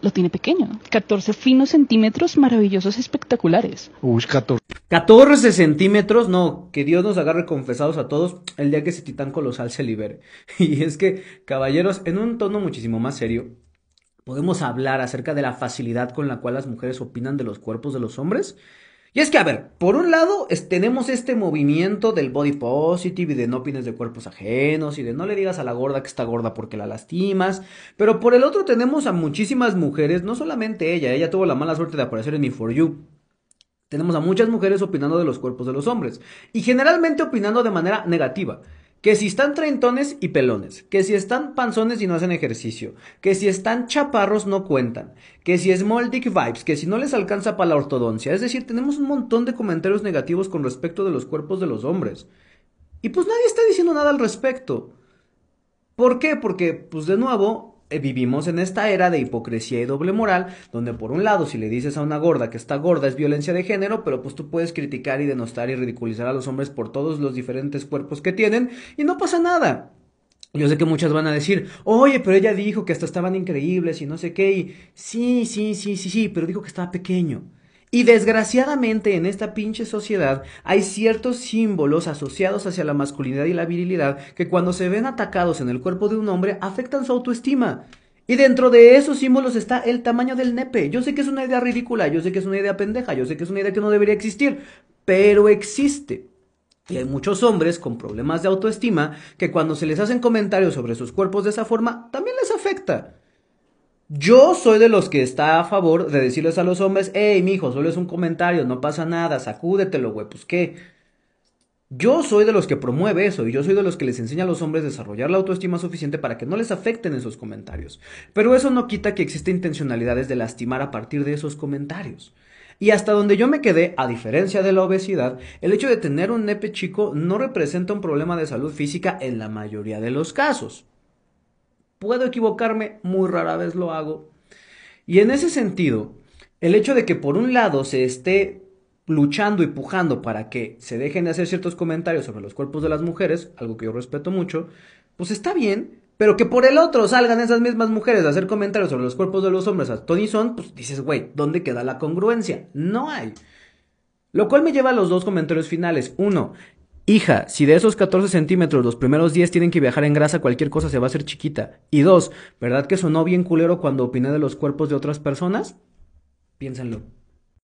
lo tiene pequeño. 14 finos centímetros maravillosos, espectaculares. Uy, 14. 14 centímetros, no, que Dios nos agarre confesados a todos el día que ese titán colosal se libere. Y es que, caballeros, en un tono muchísimo más serio, podemos hablar acerca de la facilidad con la cual las mujeres opinan de los cuerpos de los hombres. Y es que, a ver, por un lado tenemos este movimiento del body positive y de no opines de cuerpos ajenos y de no le digas a la gorda que está gorda porque la lastimas, pero por el otro tenemos a muchísimas mujeres, no solamente ella, ella tuvo la mala suerte de aparecer en mi For You, tenemos a muchas mujeres opinando de los cuerpos de los hombres y generalmente opinando de manera negativa. Que si están treintones y pelones, que si están panzones y no hacen ejercicio, que si están chaparros no cuentan, que si es Moldic Vibes, que si no les alcanza para la ortodoncia. Es decir, tenemos un montón de comentarios negativos con respecto de los cuerpos de los hombres. Y pues nadie está diciendo nada al respecto. ¿Por qué? Porque, pues de nuevo, eh, vivimos en esta era de hipocresía y doble moral, donde por un lado si le dices a una gorda que está gorda es violencia de género, pero pues tú puedes criticar y denostar y ridiculizar a los hombres por todos los diferentes cuerpos que tienen y no pasa nada. Yo sé que muchas van a decir, oye, pero ella dijo que hasta estaban increíbles y no sé qué, y sí, sí, sí, sí, sí, pero dijo que estaba pequeño. Y desgraciadamente en esta pinche sociedad hay ciertos símbolos asociados hacia la masculinidad y la virilidad que cuando se ven atacados en el cuerpo de un hombre afectan su autoestima. Y dentro de esos símbolos está el tamaño del nepe. Yo sé que es una idea ridícula, yo sé que es una idea pendeja, yo sé que es una idea que no debería existir, pero existe. Y hay muchos hombres con problemas de autoestima que cuando se les hacen comentarios sobre sus cuerpos de esa forma, también les afecta. Yo soy de los que está a favor de decirles a los hombres, hey, mijo, solo es un comentario, no pasa nada, sacúdetelo, güey, pues qué. Yo soy de los que promueve eso y yo soy de los que les enseña a los hombres a desarrollar la autoestima suficiente para que no les afecten esos comentarios. Pero eso no quita que existen intencionalidades de lastimar a partir de esos comentarios. Y hasta donde yo me quedé, a diferencia de la obesidad, el hecho de tener un nepe chico no representa un problema de salud física en la mayoría de los casos. Puedo equivocarme, muy rara vez lo hago. Y en ese sentido, el hecho de que por un lado se esté luchando y pujando para que se dejen de hacer ciertos comentarios sobre los cuerpos de las mujeres, algo que yo respeto mucho, pues está bien, pero que por el otro salgan esas mismas mujeres a hacer comentarios sobre los cuerpos de los hombres a Tony Son, pues dices, güey, ¿dónde queda la congruencia? No hay. Lo cual me lleva a los dos comentarios finales. Uno, Hija, si de esos 14 centímetros los primeros 10 tienen que viajar en grasa, cualquier cosa se va a hacer chiquita. Y dos, ¿verdad que sonó bien culero cuando opiné de los cuerpos de otras personas? Piénsenlo.